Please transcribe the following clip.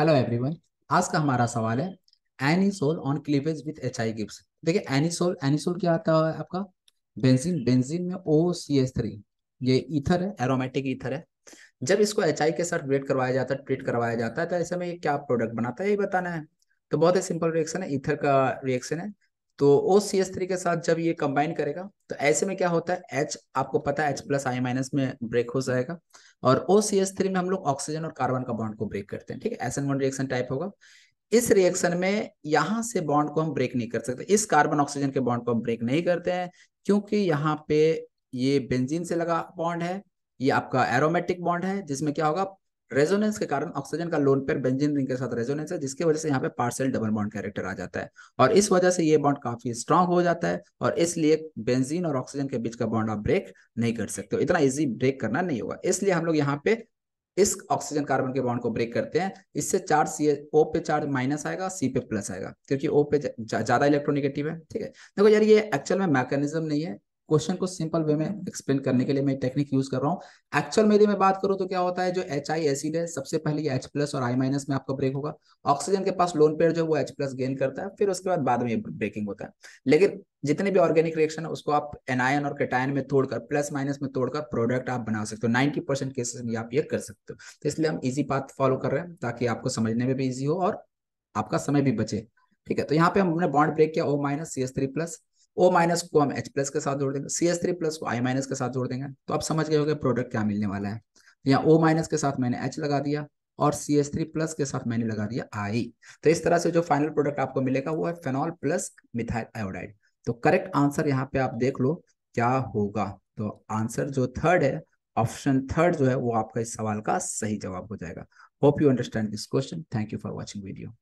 hello everyone आज का हमारा सवाल है anisole on cleavage with H I gives देखिए एनिसोल एनिसोल क्या आता है आपका बेंजीन बेंजीन में ओ सी एस थ्री ये ईथर है एरोमेटिक ईथर है जब इसको एच आई के साथ ब्रेड करवाया जाता है ट्रीट करवाया जाता है तो ऐसे में ये क्या प्रोडक्ट बनाता है ये बताना है तो बहुत ही सिंपल रिएक्शन है ईथर का रिएक्शन है तो ओ सी एस थ्री के साथ जब ये कंबाइन करेगा तो ऐसे में क्या होता है एच आपको पता है एच प्लस आई माइनस में ब्रेक हो जाएगा और ओ सी एस थ्री में हम लोग ऑक्सीजन और कार्बन का बॉन्ड को ब्रेक करते हैं ठीक है S N one reaction type होगा इस रिएक्शन में यहाँ से बॉन्ड को हम ब्रेक नहीं कर सकते इस कार्बन ऑक्सीजन के बॉन्ड को हम ब्रेक नहीं करते हैं क्योंकि यहाँ पे ये बेंजीन से लगा बॉन्ड है ये आपका एरोमेटिक बॉन्ड है जिसमें क्या होगा रेजोनेंस के कारण ऑक्सीजन का लोन पेयर बेंजीन रिंग के साथ रेजोनेंस है जिसकी वजह से यहाँ पे पार्सल डबल बॉन्ड कैरेक्टर आ जाता है और इस वजह से ये बॉन्ड काफी स्ट्रांग हो जाता है और इसलिए बेंजीन और ऑक्सीजन के बीच का बॉन्ड आप ब्रेक नहीं कर सकते इतना ईजी ब्रेक करना नहीं होगा इसलिए हम लोग यहाँ पे इस ऑक्सीजन कार्बन के बॉन्ड को ब्रेक करते हैं इससे चार्ज सी ओ पे चार्ज माइनस आएगा सी पे प्लस आएगा क्योंकि ओ पे ज्यादा इलेक्ट्रोनिगेटिव है ठीक है देखो यार ये एक्चुअल में मैकेनिज्म नहीं है क्वेश्चन को सिंपल वे में एक्सप्लेन करने के लिए मैं टेक्निक यूज कर रहा हूँ एक्चुअल यदि मैं बात करूँ तो क्या होता है जो एच आई एसिड है सबसे पहले एच प्लस और आई माइनस में आपका ब्रेक होगा ऑक्सीजन के पास लोन पेयर जो वो एच प्लस गेन करता है फिर उसके बाद बाद में ब्रेकिंग होता है लेकिन जितने भी ऑर्गेनिक रिएक्शन है उसको आप एनायन और कैटायन में तोड़कर प्लस माइनस में तोड़कर प्रोडक्ट आप बना सकते हो नाइनटी परसेंट केसेस में आप ये कर सकते हो तो इसलिए हम इजी पाथ फॉलो कर रहे हैं ताकि आपको समझने में भी ईजी हो और आपका समय भी बचे ठीक है तो यहाँ पे हमने बॉन्ड ब्रेक किया O minus C S three plus O minus को हम एच प्लस के साथ जोड़ देंगे सी एस थ्री प्लस को आई माइनस के साथ जोड़ देंगे तो आप समझ गए होंगे प्रोडक्ट क्या मिलने वाला है यहाँ ओ माइनस के साथ मैंने एच लगा दिया और सी एस थ्री प्लस के साथ मैंने लगा दिया आई तो इस तरह से जो फाइनल प्रोडक्ट आपको मिलेगा वो है फेनॉल प्लस मिथाइल आयोडाइड तो करेक्ट आंसर यहाँ पे आप देख लो क्या होगा तो आंसर जो थर्ड है ऑप्शन थर्ड जो है वो आपका इस सवाल का सही जवाब हो जाएगा hope you understand this question thank you for watching video